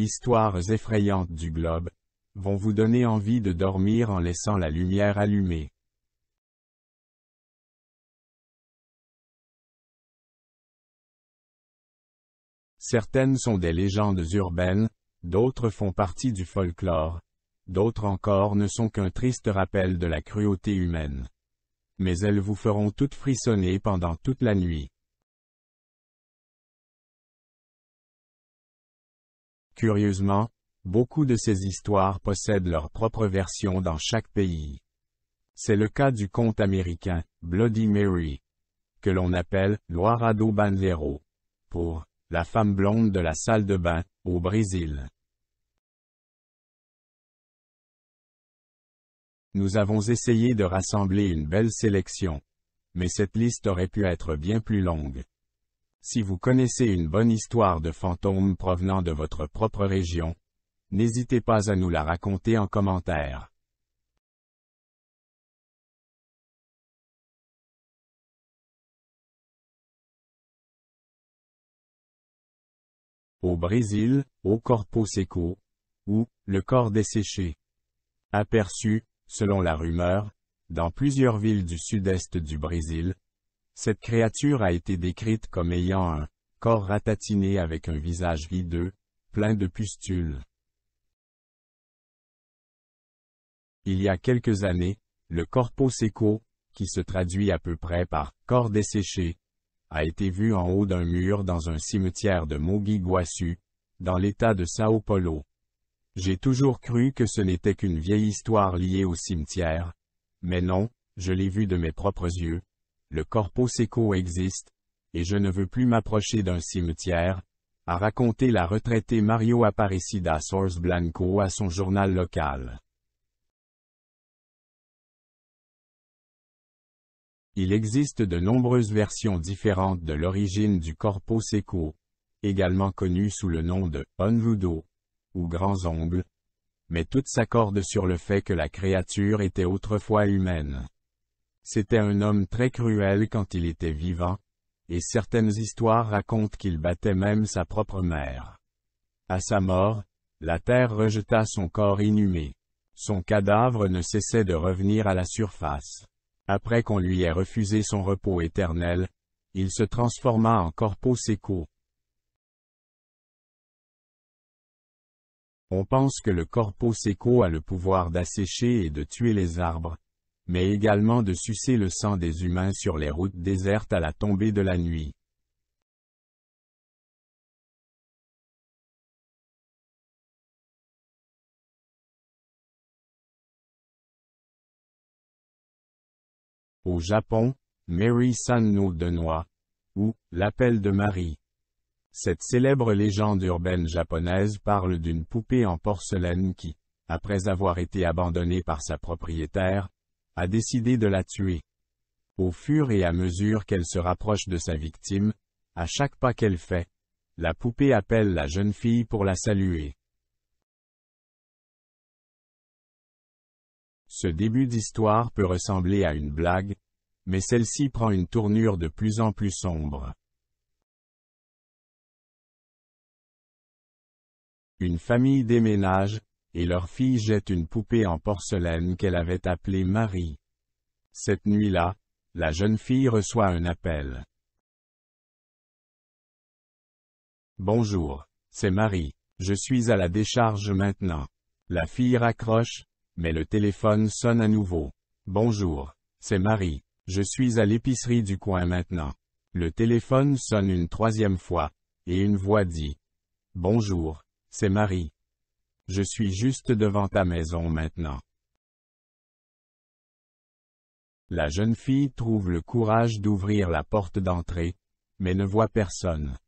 histoires effrayantes du globe, vont vous donner envie de dormir en laissant la lumière allumée. Certaines sont des légendes urbaines, d'autres font partie du folklore, d'autres encore ne sont qu'un triste rappel de la cruauté humaine. Mais elles vous feront toutes frissonner pendant toute la nuit. Curieusement, beaucoup de ces histoires possèdent leur propre version dans chaque pays. C'est le cas du conte américain, Bloody Mary, que l'on appelle Loirado Bandeiro, pour la femme blonde de la salle de bain, au Brésil. Nous avons essayé de rassembler une belle sélection. Mais cette liste aurait pu être bien plus longue. Si vous connaissez une bonne histoire de fantômes provenant de votre propre région, n'hésitez pas à nous la raconter en commentaire. Au Brésil, au corpo seco, ou le corps desséché. Aperçu, selon la rumeur, dans plusieurs villes du sud-est du Brésil, cette créature a été décrite comme ayant un corps ratatiné avec un visage videux, plein de pustules. Il y a quelques années, le corpo seco, qui se traduit à peu près par corps desséché, a été vu en haut d'un mur dans un cimetière de Mogi-Guassu, dans l'État de Sao Paulo. J'ai toujours cru que ce n'était qu'une vieille histoire liée au cimetière. Mais non, je l'ai vu de mes propres yeux, le corpo seco existe, et je ne veux plus m'approcher d'un cimetière, a raconté la retraitée Mario Aparecida Source Blanco à son journal local. Il existe de nombreuses versions différentes de l'origine du corpo seco, également connu sous le nom de onvudo, ou grands ongles, mais toutes s'accordent sur le fait que la créature était autrefois humaine. C'était un homme très cruel quand il était vivant, et certaines histoires racontent qu'il battait même sa propre mère. À sa mort, la terre rejeta son corps inhumé. Son cadavre ne cessait de revenir à la surface. Après qu'on lui ait refusé son repos éternel, il se transforma en corpo seco. On pense que le corpo seco a le pouvoir d'assécher et de tuer les arbres, mais également de sucer le sang des humains sur les routes désertes à la tombée de la nuit. Au Japon, Mary San de noix. ou l'appel de Marie. Cette célèbre légende urbaine japonaise parle d'une poupée en porcelaine qui, après avoir été abandonnée par sa propriétaire, a décidé de la tuer. Au fur et à mesure qu'elle se rapproche de sa victime, à chaque pas qu'elle fait, la poupée appelle la jeune fille pour la saluer. Ce début d'histoire peut ressembler à une blague, mais celle-ci prend une tournure de plus en plus sombre. Une famille déménage, et leur fille jette une poupée en porcelaine qu'elle avait appelée Marie. Cette nuit-là, la jeune fille reçoit un appel. Bonjour, c'est Marie, je suis à la décharge maintenant. La fille raccroche, mais le téléphone sonne à nouveau. Bonjour, c'est Marie, je suis à l'épicerie du coin maintenant. Le téléphone sonne une troisième fois, et une voix dit. Bonjour, c'est Marie, je suis juste devant ta maison maintenant. La jeune fille trouve le courage d'ouvrir la porte d'entrée, mais ne voit personne.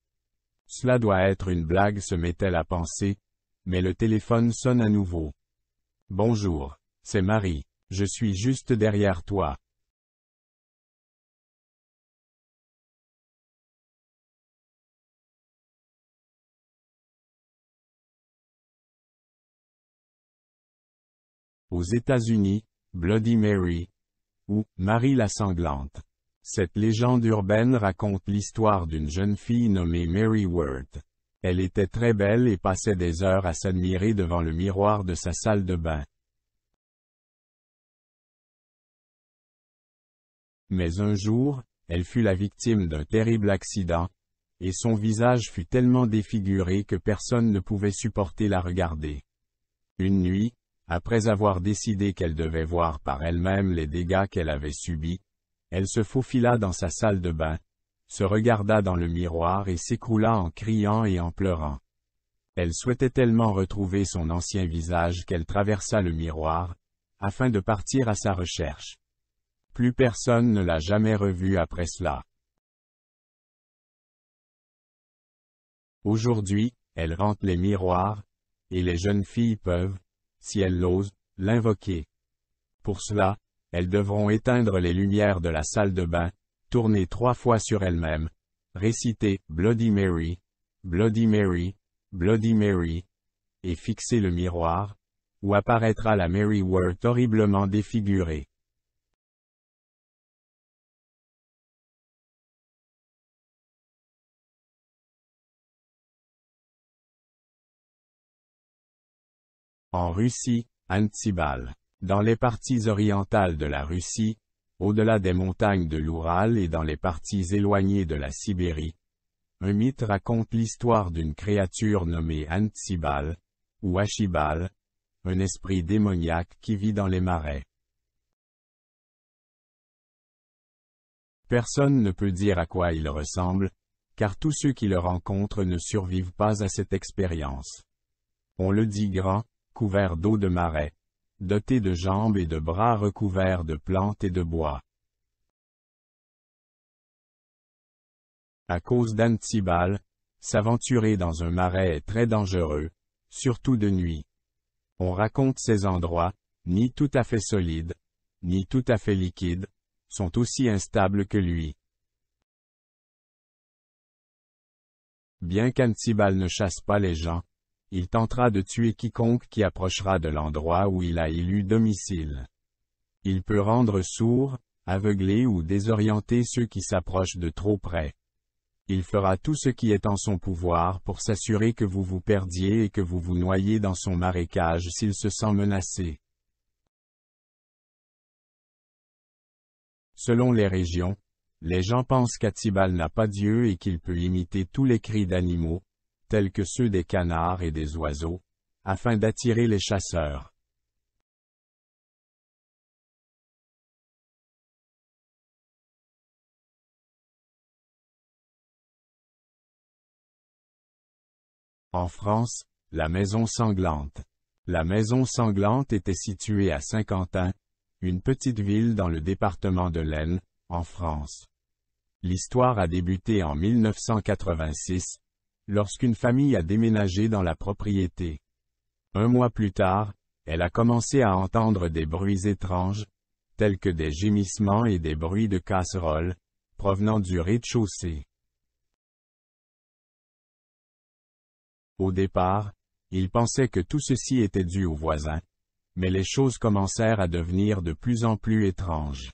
Cela doit être une blague se met-elle à penser, mais le téléphone sonne à nouveau. Bonjour, c'est Marie, je suis juste derrière toi. Aux États-Unis, Bloody Mary, ou Marie la sanglante. Cette légende urbaine raconte l'histoire d'une jeune fille nommée Mary Worth. Elle était très belle et passait des heures à s'admirer devant le miroir de sa salle de bain. Mais un jour, elle fut la victime d'un terrible accident, et son visage fut tellement défiguré que personne ne pouvait supporter la regarder. Une nuit, après avoir décidé qu'elle devait voir par elle-même les dégâts qu'elle avait subis, elle se faufila dans sa salle de bain, se regarda dans le miroir et s'écroula en criant et en pleurant. Elle souhaitait tellement retrouver son ancien visage qu'elle traversa le miroir, afin de partir à sa recherche. Plus personne ne l'a jamais revue après cela. Aujourd'hui, elle rentre les miroirs, et les jeunes filles peuvent, si elle l'ose, l'invoquer. Pour cela, elles devront éteindre les lumières de la salle de bain, tourner trois fois sur elles-mêmes, réciter Bloody Mary, Bloody Mary, Bloody Mary, et fixer le miroir, où apparaîtra la Mary Worth horriblement défigurée. En Russie, Antsibal. Dans les parties orientales de la Russie, au-delà des montagnes de l'Oural et dans les parties éloignées de la Sibérie, un mythe raconte l'histoire d'une créature nommée Antsibal, ou Achibal, un esprit démoniaque qui vit dans les marais. Personne ne peut dire à quoi il ressemble, car tous ceux qui le rencontrent ne survivent pas à cette expérience. On le dit grand, recouvert d'eau de marais. Doté de jambes et de bras recouverts de plantes et de bois. À cause d'Antibal, s'aventurer dans un marais est très dangereux, surtout de nuit. On raconte ces endroits, ni tout à fait solides, ni tout à fait liquides, sont aussi instables que lui. Bien qu'Antibal ne chasse pas les gens, il tentera de tuer quiconque qui approchera de l'endroit où il a élu domicile. Il peut rendre sourd, aveugler ou désorienter ceux qui s'approchent de trop près. Il fera tout ce qui est en son pouvoir pour s'assurer que vous vous perdiez et que vous vous noyez dans son marécage s'il se sent menacé. Selon les régions, les gens pensent qu'Atibal n'a pas Dieu et qu'il peut imiter tous les cris d'animaux, tels que ceux des canards et des oiseaux, afin d'attirer les chasseurs. En France, la Maison Sanglante. La Maison Sanglante était située à Saint-Quentin, une petite ville dans le département de l'Aisne, en France. L'histoire a débuté en 1986, lorsqu'une famille a déménagé dans la propriété. Un mois plus tard, elle a commencé à entendre des bruits étranges, tels que des gémissements et des bruits de casseroles, provenant du rez-de-chaussée. Au départ, il pensait que tout ceci était dû aux voisins, mais les choses commencèrent à devenir de plus en plus étranges.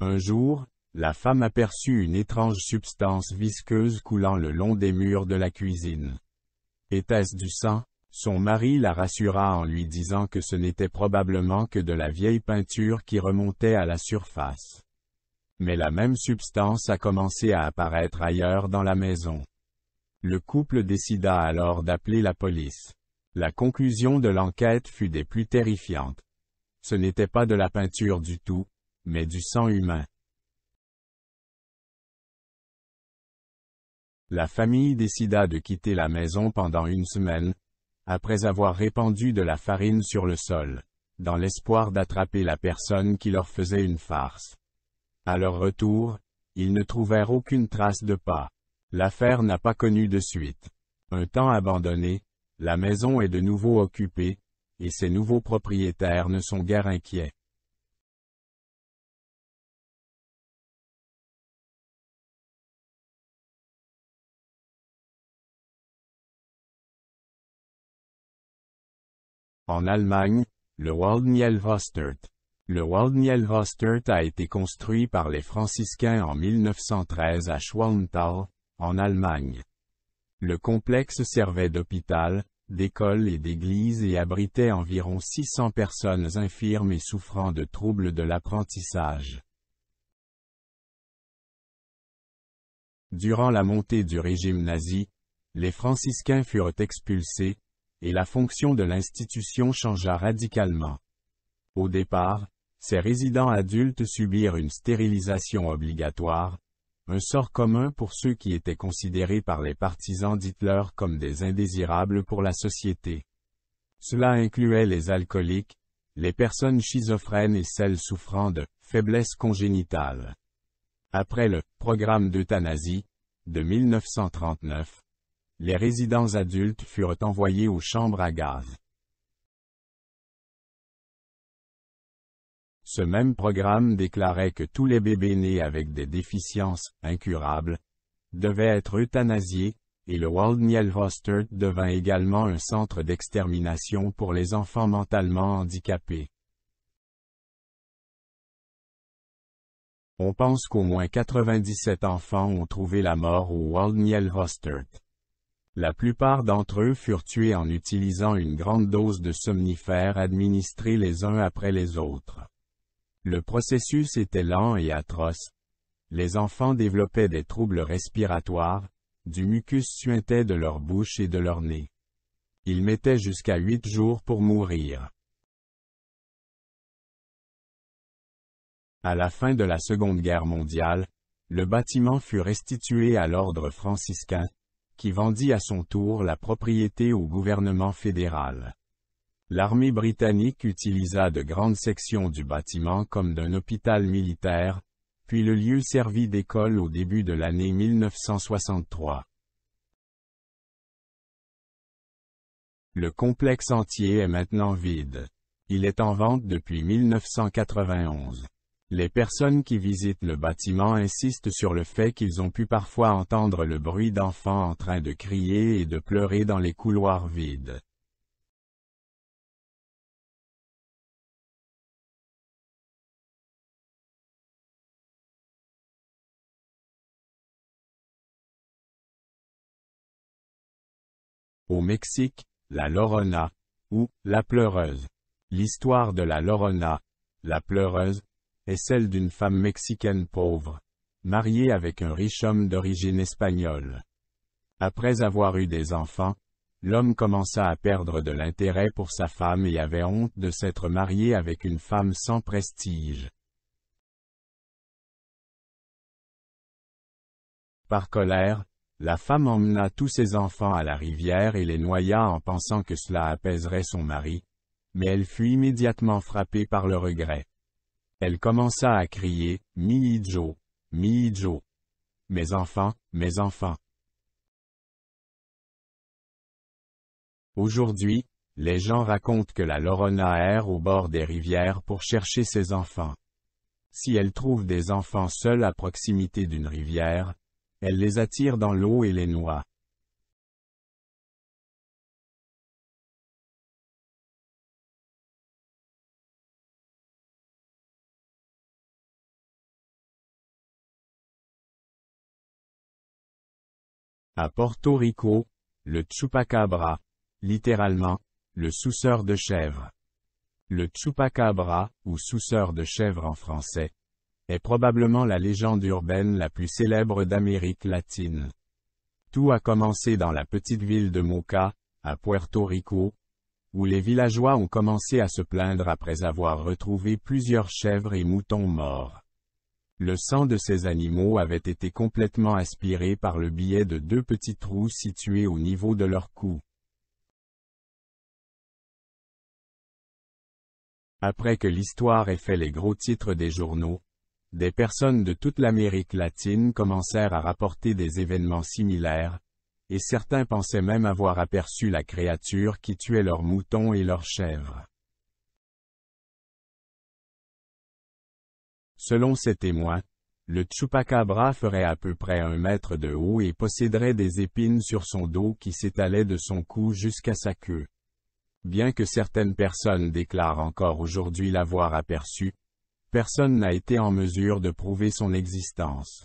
Un jour, la femme aperçut une étrange substance visqueuse coulant le long des murs de la cuisine. Était-ce du sang Son mari la rassura en lui disant que ce n'était probablement que de la vieille peinture qui remontait à la surface. Mais la même substance a commencé à apparaître ailleurs dans la maison. Le couple décida alors d'appeler la police. La conclusion de l'enquête fut des plus terrifiantes. Ce n'était pas de la peinture du tout, mais du sang humain. La famille décida de quitter la maison pendant une semaine, après avoir répandu de la farine sur le sol, dans l'espoir d'attraper la personne qui leur faisait une farce. À leur retour, ils ne trouvèrent aucune trace de pas. L'affaire n'a pas connu de suite. Un temps abandonné, la maison est de nouveau occupée, et ses nouveaux propriétaires ne sont guère inquiets. En Allemagne, le waldnielwastert Le a été construit par les franciscains en 1913 à Schwalmtal, en Allemagne. Le complexe servait d'hôpital, d'école et d'église et abritait environ 600 personnes infirmes et souffrant de troubles de l'apprentissage. Durant la montée du régime nazi, les franciscains furent expulsés, et la fonction de l'institution changea radicalement. Au départ, ces résidents adultes subirent une stérilisation obligatoire, un sort commun pour ceux qui étaient considérés par les partisans d'Hitler comme des indésirables pour la société. Cela incluait les alcooliques, les personnes schizophrènes et celles souffrant de faiblesse congénitale. Après le programme d'euthanasie de 1939, les résidents adultes furent envoyés aux chambres à gaz. Ce même programme déclarait que tous les bébés nés avec des déficiences incurables devaient être euthanasiés, et le Waldniel Hostert devint également un centre d'extermination pour les enfants mentalement handicapés. On pense qu'au moins 97 enfants ont trouvé la mort au Waldniel Hostert. La plupart d'entre eux furent tués en utilisant une grande dose de somnifères administrés les uns après les autres. Le processus était lent et atroce. Les enfants développaient des troubles respiratoires, du mucus suintait de leur bouche et de leur nez. Ils mettaient jusqu'à huit jours pour mourir. À la fin de la Seconde Guerre mondiale, le bâtiment fut restitué à l'ordre franciscain, qui vendit à son tour la propriété au gouvernement fédéral. L'armée britannique utilisa de grandes sections du bâtiment comme d'un hôpital militaire, puis le lieu servit d'école au début de l'année 1963. Le complexe entier est maintenant vide. Il est en vente depuis 1991. Les personnes qui visitent le bâtiment insistent sur le fait qu'ils ont pu parfois entendre le bruit d'enfants en train de crier et de pleurer dans les couloirs vides. Au Mexique, la Lorona, ou la pleureuse. L'histoire de la Lorona, la pleureuse, est celle d'une femme mexicaine pauvre, mariée avec un riche homme d'origine espagnole. Après avoir eu des enfants, l'homme commença à perdre de l'intérêt pour sa femme et avait honte de s'être marié avec une femme sans prestige. Par colère, la femme emmena tous ses enfants à la rivière et les noya en pensant que cela apaiserait son mari, mais elle fut immédiatement frappée par le regret. Elle commença à crier, Miijo, Miijo. Mes enfants, mes enfants. Aujourd'hui, les gens racontent que la Lorona erre au bord des rivières pour chercher ses enfants. Si elle trouve des enfants seuls à proximité d'une rivière, elle les attire dans l'eau et les noie. À Porto Rico, le chupacabra, littéralement, le souceur de chèvre. Le chupacabra, ou souceur de chèvre en français, est probablement la légende urbaine la plus célèbre d'Amérique latine. Tout a commencé dans la petite ville de Moca, à Puerto Rico, où les villageois ont commencé à se plaindre après avoir retrouvé plusieurs chèvres et moutons morts. Le sang de ces animaux avait été complètement aspiré par le biais de deux petits trous situés au niveau de leur cou. Après que l'histoire ait fait les gros titres des journaux, des personnes de toute l'Amérique latine commencèrent à rapporter des événements similaires, et certains pensaient même avoir aperçu la créature qui tuait leurs moutons et leurs chèvres. Selon ces témoins, le chupacabra ferait à peu près un mètre de haut et posséderait des épines sur son dos qui s'étalaient de son cou jusqu'à sa queue. Bien que certaines personnes déclarent encore aujourd'hui l'avoir aperçu, personne n'a été en mesure de prouver son existence.